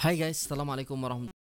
Hai guys, Assalamualaikum warahmatullahi